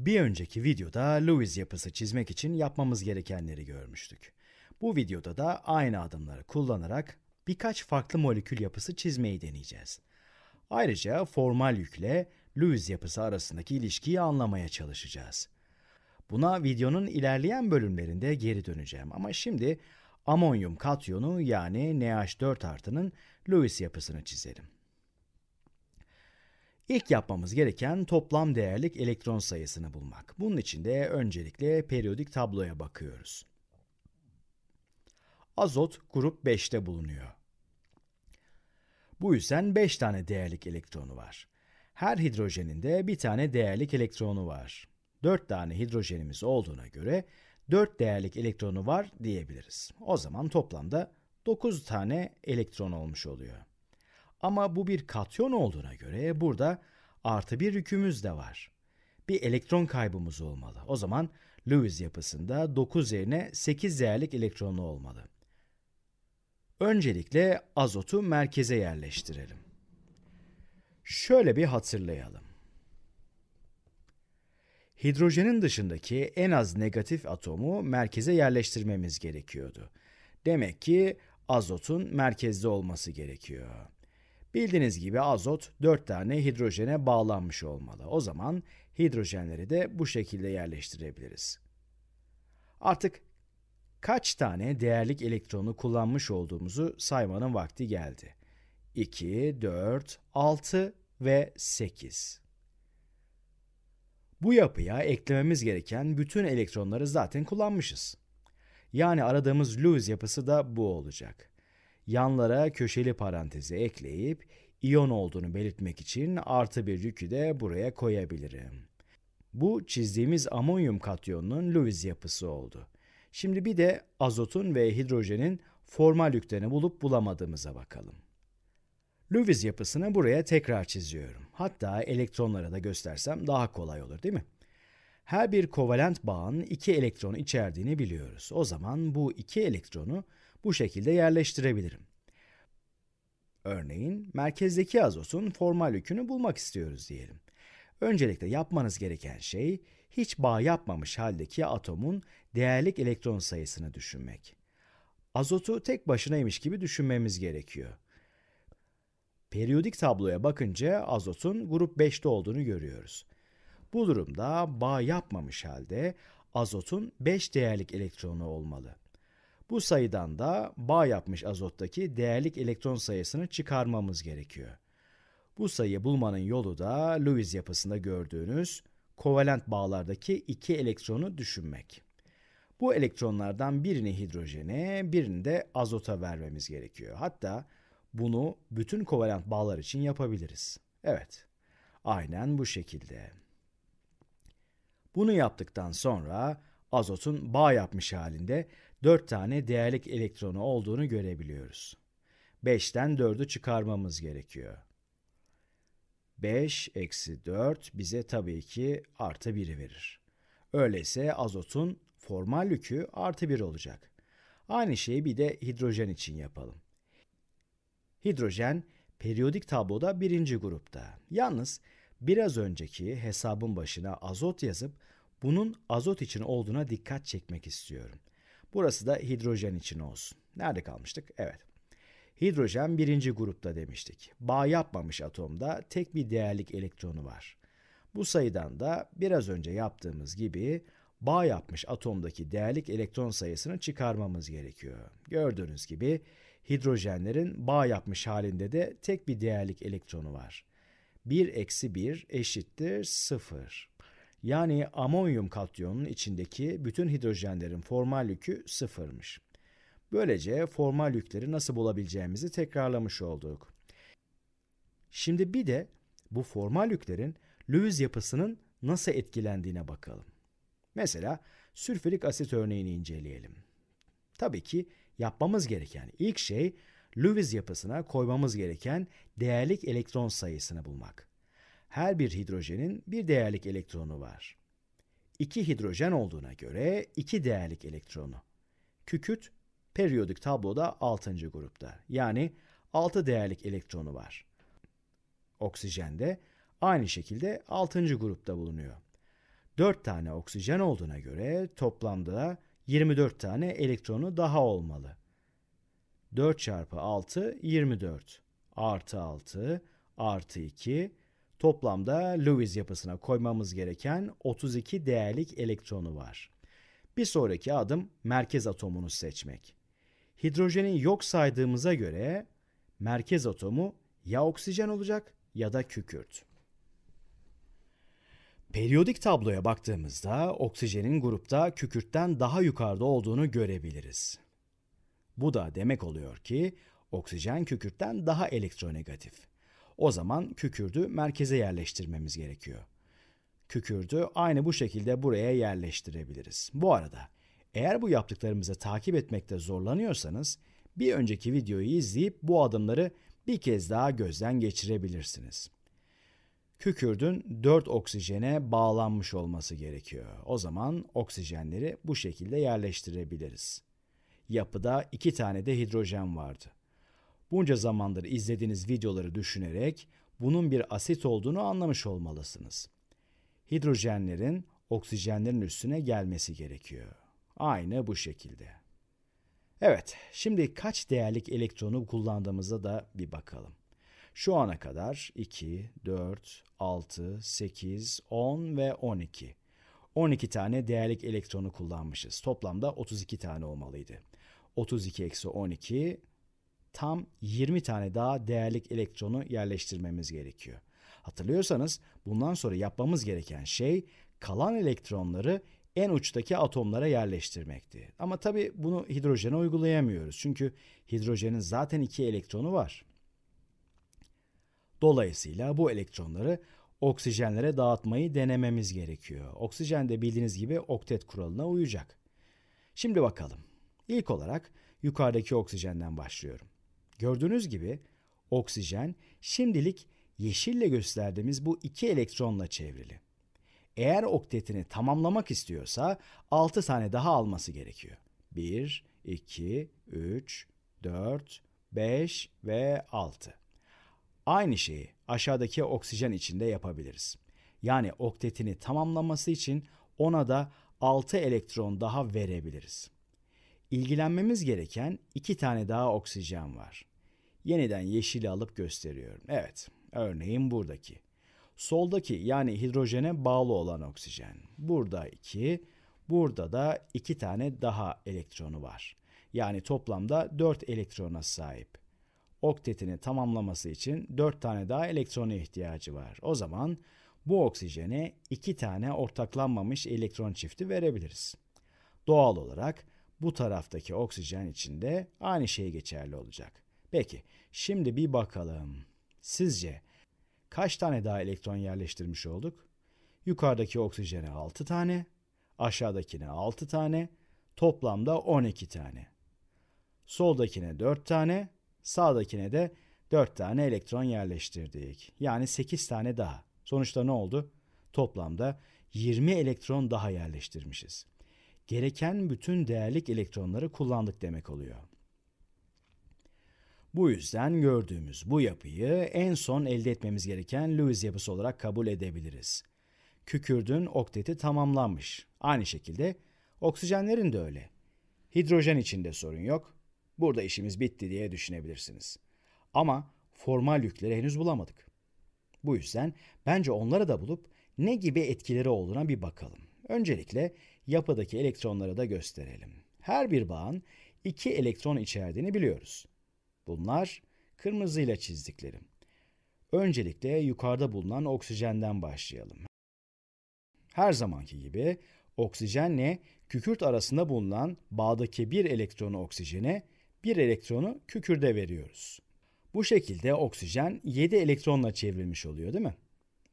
Bir önceki videoda Lewis yapısı çizmek için yapmamız gerekenleri görmüştük. Bu videoda da aynı adımları kullanarak birkaç farklı molekül yapısı çizmeyi deneyeceğiz. Ayrıca formal yükle Lewis yapısı arasındaki ilişkiyi anlamaya çalışacağız. Buna videonun ilerleyen bölümlerinde geri döneceğim ama şimdi amonyum katyonu yani NH4 artının Lewis yapısını çizelim. İlk yapmamız gereken toplam değerlik elektron sayısını bulmak. Bunun için de öncelikle periyodik tabloya bakıyoruz. Azot grup 5'te bulunuyor. Bu yüzden 5 tane değerlik elektronu var. Her hidrojenin de bir tane değerlik elektronu var. 4 tane hidrojenimiz olduğuna göre 4 değerlik elektronu var diyebiliriz. O zaman toplamda 9 tane elektron olmuş oluyor. Ama bu bir katyon olduğuna göre burada artı bir yükümüz de var. Bir elektron kaybımız olmalı. O zaman Lewis yapısında 9 yerine 8 değerlik elektronu olmalı. Öncelikle azotu merkeze yerleştirelim. Şöyle bir hatırlayalım. Hidrojenin dışındaki en az negatif atomu merkeze yerleştirmemiz gerekiyordu. Demek ki azotun merkezde olması gerekiyor. Bildiğiniz gibi azot 4 tane hidrojene bağlanmış olmalı. O zaman hidrojenleri de bu şekilde yerleştirebiliriz. Artık kaç tane değerlik elektronu kullanmış olduğumuzu saymanın vakti geldi. 2, 4, 6 ve 8. Bu yapıya eklememiz gereken bütün elektronları zaten kullanmışız. Yani aradığımız Lewis yapısı da bu olacak yanlara köşeli parantezi ekleyip iyon olduğunu belirtmek için artı bir yükü de buraya koyabilirim. Bu çizdiğimiz amonyum katyonunun Lewis yapısı oldu. Şimdi bir de azotun ve hidrojenin formal yüklerini bulup bulamadığımıza bakalım. Lewis yapısını buraya tekrar çiziyorum. Hatta elektronlara da göstersem daha kolay olur değil mi? Her bir kovalent bağın iki elektronu içerdiğini biliyoruz. O zaman bu iki elektronu bu şekilde yerleştirebilirim. Örneğin merkezdeki azotun formal yükünü bulmak istiyoruz diyelim. Öncelikle yapmanız gereken şey hiç bağ yapmamış haldeki atomun değerlik elektron sayısını düşünmek. Azotu tek başınaymış gibi düşünmemiz gerekiyor. Periyodik tabloya bakınca azotun grup 5'te olduğunu görüyoruz. Bu durumda bağ yapmamış halde azotun 5 değerlik elektronu olmalı. Bu sayıdan da bağ yapmış azottaki değerlik elektron sayısını çıkarmamız gerekiyor. Bu sayıyı bulmanın yolu da Lewis yapısında gördüğünüz kovalent bağlardaki iki elektronu düşünmek. Bu elektronlardan birini hidrojene, birini de azota vermemiz gerekiyor. Hatta bunu bütün kovalent bağlar için yapabiliriz. Evet, aynen bu şekilde. Bunu yaptıktan sonra azotun bağ yapmış halinde 4 tane değerlik elektronu olduğunu görebiliyoruz. 5'ten 4'ü çıkarmamız gerekiyor. 5 eksi 4 bize tabii ki artı 1'i verir. Öyleyse azotun formal yükü artı 1 olacak. Aynı şeyi bir de hidrojen için yapalım. Hidrojen periyodik tabloda birinci grupta. Yalnız biraz önceki hesabın başına azot yazıp bunun azot için olduğuna dikkat çekmek istiyorum. Burası da hidrojen için olsun. Nerede kalmıştık? Evet. Hidrojen birinci grupta demiştik. Bağ yapmamış atomda tek bir değerlik elektronu var. Bu sayıdan da biraz önce yaptığımız gibi bağ yapmış atomdaki değerlik elektron sayısını çıkarmamız gerekiyor. Gördüğünüz gibi hidrojenlerin bağ yapmış halinde de tek bir değerlik elektronu var. 1 eksi 1 eşittir 0. Yani amonyum katyonunun içindeki bütün hidrojenlerin formal yükü sıfırmış. Böylece formal yükleri nasıl bulabileceğimizi tekrarlamış olduk. Şimdi bir de bu formal yüklerin Lewis yapısının nasıl etkilendiğine bakalım. Mesela sülfürik asit örneğini inceleyelim. Tabii ki yapmamız gereken ilk şey Lewis yapısına koymamız gereken değerlik elektron sayısını bulmak her bir hidrojenin bir değerlik elektronu var. İki hidrojen olduğuna göre iki değerlik elektronu. Kükürt periyodik tabloda 6. grupta. Yani 6 değerlik elektronu var. Oksijen de aynı şekilde 6. grupta bulunuyor. 4 tane oksijen olduğuna göre toplamda 24 tane elektronu daha olmalı. 4 çarpı 6 24 artı 6 artı 2 Toplamda Lewis yapısına koymamız gereken 32 değerlik elektronu var. Bir sonraki adım merkez atomunu seçmek. Hidrojeni yok saydığımıza göre merkez atomu ya oksijen olacak ya da kükürt. Periyodik tabloya baktığımızda oksijenin grupta kükürtten daha yukarıda olduğunu görebiliriz. Bu da demek oluyor ki oksijen kükürtten daha elektronegatif. O zaman kükürdü merkeze yerleştirmemiz gerekiyor. Kükürdü aynı bu şekilde buraya yerleştirebiliriz. Bu arada eğer bu yaptıklarımızı takip etmekte zorlanıyorsanız bir önceki videoyu izleyip bu adımları bir kez daha gözden geçirebilirsiniz. Kükürdün 4 oksijene bağlanmış olması gerekiyor. O zaman oksijenleri bu şekilde yerleştirebiliriz. Yapıda 2 tane de hidrojen vardı. Bunca zamandır izlediğiniz videoları düşünerek bunun bir asit olduğunu anlamış olmalısınız. Hidrojenlerin oksijenlerin üstüne gelmesi gerekiyor. Aynı bu şekilde. Evet, şimdi kaç değerlik elektronu kullandığımıza da bir bakalım. Şu ana kadar 2, 4, 6, 8, 10 ve 12. 12 tane değerlik elektronu kullanmışız. Toplamda 32 tane olmalıydı. 32 eksi 12 tam 20 tane daha değerlik elektronu yerleştirmemiz gerekiyor. Hatırlıyorsanız bundan sonra yapmamız gereken şey kalan elektronları en uçtaki atomlara yerleştirmekti. Ama tabi bunu hidrojene uygulayamıyoruz. Çünkü hidrojenin zaten iki elektronu var. Dolayısıyla bu elektronları oksijenlere dağıtmayı denememiz gerekiyor. Oksijen de bildiğiniz gibi oktet kuralına uyacak. Şimdi bakalım. İlk olarak yukarıdaki oksijenden başlıyorum. Gördüğünüz gibi oksijen şimdilik yeşille gösterdiğimiz bu iki elektronla çevrili. Eğer oktetini tamamlamak istiyorsa 6 tane daha alması gerekiyor. 1, 2, 3, 4, 5 ve 6. Aynı şeyi aşağıdaki oksijen içinde yapabiliriz. Yani oktetini tamamlaması için ona da 6 elektron daha verebiliriz. İlgilenmemiz gereken 2 tane daha oksijen var yeniden yeşili alıp gösteriyorum. Evet, örneğin buradaki. Soldaki yani hidrojene bağlı olan oksijen. Burada 2, burada da 2 tane daha elektronu var. Yani toplamda 4 elektrona sahip. Oktetini tamamlaması için 4 tane daha elektrona ihtiyacı var. O zaman bu oksijene 2 tane ortaklanmamış elektron çifti verebiliriz. Doğal olarak bu taraftaki oksijen için de aynı şey geçerli olacak. Peki şimdi bir bakalım. Sizce kaç tane daha elektron yerleştirmiş olduk? Yukarıdaki oksijene 6 tane, aşağıdakine 6 tane, toplamda 12 tane. Soldakine 4 tane, sağdakine de 4 tane elektron yerleştirdik. Yani 8 tane daha. Sonuçta ne oldu? Toplamda 20 elektron daha yerleştirmişiz. Gereken bütün değerlik elektronları kullandık demek oluyor. Bu yüzden gördüğümüz bu yapıyı en son elde etmemiz gereken Lewis yapısı olarak kabul edebiliriz. Kükürdün okteti tamamlanmış. Aynı şekilde oksijenlerin de öyle. Hidrojen içinde sorun yok. Burada işimiz bitti diye düşünebilirsiniz. Ama formal yükleri henüz bulamadık. Bu yüzden bence onları da bulup ne gibi etkileri olduğuna bir bakalım. Öncelikle yapıdaki elektronları da gösterelim. Her bir bağın iki elektron içerdiğini biliyoruz. Bunlar kırmızıyla çizdiklerim. Öncelikle yukarıda bulunan oksijenden başlayalım. Her zamanki gibi oksijenle kükürt arasında bulunan bağdaki bir elektronu oksijene, bir elektronu kükürde veriyoruz. Bu şekilde oksijen 7 elektronla çevrilmiş oluyor değil mi?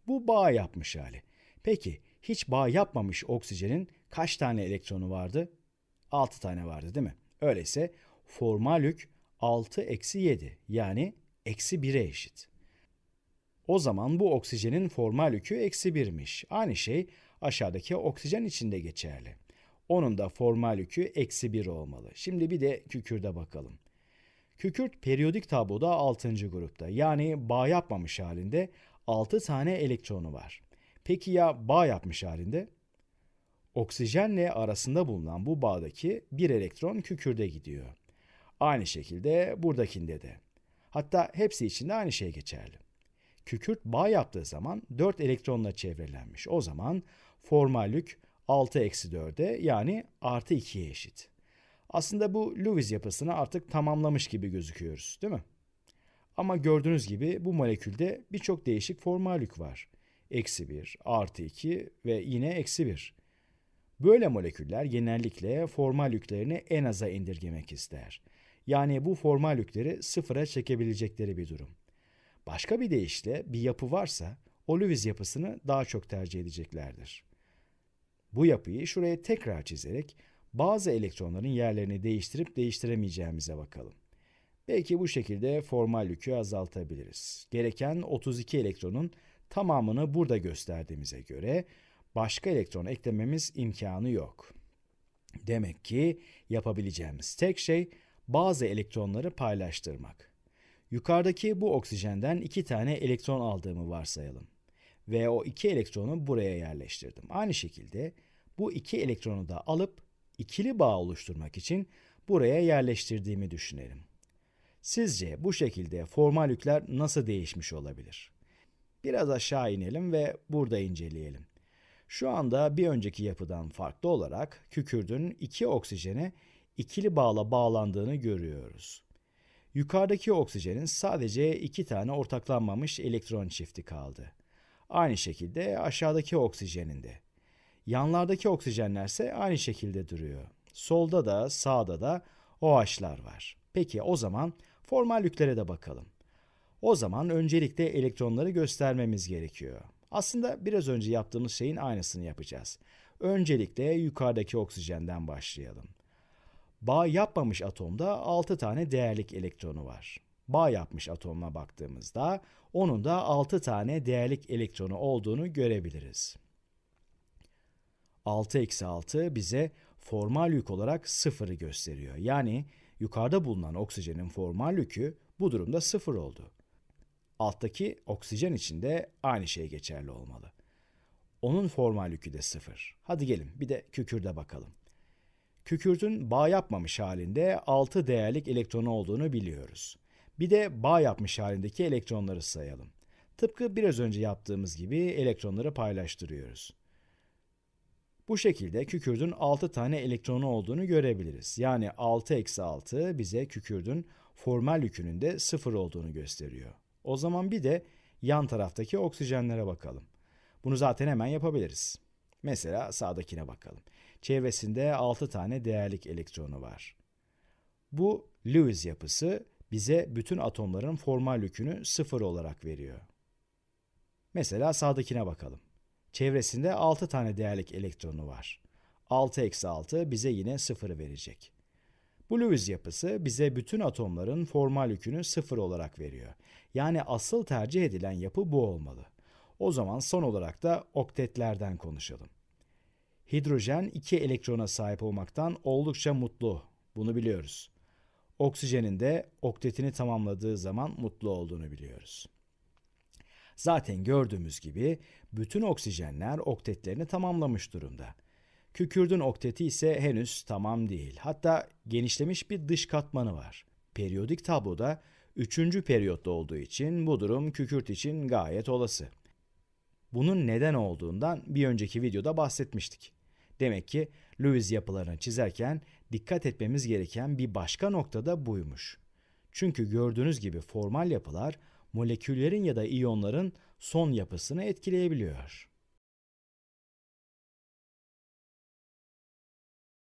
Bu bağ yapmış hali. Peki hiç bağ yapmamış oksijenin kaç tane elektronu vardı? 6 tane vardı değil mi? Öyleyse formalük 6 eksi 7 yani eksi 1'e eşit. O zaman bu oksijenin formal yükü eksi 1'miş. Aynı şey aşağıdaki oksijen içinde geçerli. Onun da formal yükü eksi 1 olmalı. Şimdi bir de kükürde bakalım. Kükürt periyodik tabloda 6. grupta yani bağ yapmamış halinde 6 tane elektronu var. Peki ya bağ yapmış halinde? Oksijenle arasında bulunan bu bağdaki bir elektron kükürde gidiyor. Aynı şekilde buradakinde de. Hatta hepsi için de aynı şey geçerli. Kükürt bağ yaptığı zaman 4 elektronla çevrelenmiş. O zaman formallük 6 eksi 4'e yani artı 2'ye eşit. Aslında bu Lewis yapısını artık tamamlamış gibi gözüküyoruz değil mi? Ama gördüğünüz gibi bu molekülde birçok değişik formallük var. Eksi 1, artı 2 ve yine eksi 1. Böyle moleküller genellikle formallüklerini en aza indirgemek ister. Yani bu formal yükleri sıfıra çekebilecekleri bir durum. Başka bir deyişle bir yapı varsa Oliviz yapısını daha çok tercih edeceklerdir. Bu yapıyı şuraya tekrar çizerek bazı elektronların yerlerini değiştirip değiştiremeyeceğimize bakalım. Belki bu şekilde formal yükü azaltabiliriz. Gereken 32 elektronun tamamını burada gösterdiğimize göre başka elektron eklememiz imkanı yok. Demek ki yapabileceğimiz tek şey bazı elektronları paylaştırmak. Yukarıdaki bu oksijenden iki tane elektron aldığımı varsayalım. Ve o iki elektronu buraya yerleştirdim. Aynı şekilde bu iki elektronu da alıp ikili bağ oluşturmak için buraya yerleştirdiğimi düşünelim. Sizce bu şekilde formal yükler nasıl değişmiş olabilir? Biraz aşağı inelim ve burada inceleyelim. Şu anda bir önceki yapıdan farklı olarak kükürdün iki oksijeni ikili bağla bağlandığını görüyoruz. Yukarıdaki oksijenin sadece iki tane ortaklanmamış elektron çifti kaldı. Aynı şekilde aşağıdaki oksijenin de. Yanlardaki oksijenlerse aynı şekilde duruyor. Solda da sağda da OH'lar var. Peki o zaman formal yüklere de bakalım. O zaman öncelikle elektronları göstermemiz gerekiyor. Aslında biraz önce yaptığımız şeyin aynısını yapacağız. Öncelikle yukarıdaki oksijenden başlayalım. Bağ yapmamış atomda 6 tane değerlik elektronu var. Bağ yapmış atomuna baktığımızda onun da 6 tane değerlik elektronu olduğunu görebiliriz. 6 eksi 6 bize formal yük olarak 0'ı gösteriyor. Yani yukarıda bulunan oksijenin formal yükü bu durumda 0 oldu. Alttaki oksijen için de aynı şey geçerli olmalı. Onun formal yükü de 0. Hadi gelin bir de kükürde bakalım kükürtün bağ yapmamış halinde 6 değerlik elektronu olduğunu biliyoruz. Bir de bağ yapmış halindeki elektronları sayalım. Tıpkı biraz önce yaptığımız gibi elektronları paylaştırıyoruz. Bu şekilde kükürdün 6 tane elektronu olduğunu görebiliriz. Yani 6 eksi 6 bize kükürdün formal yükünün de 0 olduğunu gösteriyor. O zaman bir de yan taraftaki oksijenlere bakalım. Bunu zaten hemen yapabiliriz. Mesela sağdakine bakalım. Çevresinde 6 tane değerlik elektronu var. Bu Lewis yapısı bize bütün atomların formal yükünü sıfır olarak veriyor. Mesela sağdakine bakalım. Çevresinde 6 tane değerlik elektronu var. 6 eksi 6 bize yine 0 verecek. Bu Lewis yapısı bize bütün atomların formal yükünü sıfır olarak veriyor. Yani asıl tercih edilen yapı bu olmalı. O zaman son olarak da oktetlerden konuşalım. Hidrojen 2 elektrona sahip olmaktan oldukça mutlu. Bunu biliyoruz. Oksijenin de oktetini tamamladığı zaman mutlu olduğunu biliyoruz. Zaten gördüğümüz gibi bütün oksijenler oktetlerini tamamlamış durumda. Kükürdün okteti ise henüz tamam değil. Hatta genişlemiş bir dış katmanı var. Periyodik tabloda 3. periyotta olduğu için bu durum kükürt için gayet olası. Bunun neden olduğundan bir önceki videoda bahsetmiştik. Demek ki Lewis yapılarını çizerken dikkat etmemiz gereken bir başka nokta da buymuş. Çünkü gördüğünüz gibi formal yapılar moleküllerin ya da iyonların son yapısını etkileyebiliyor.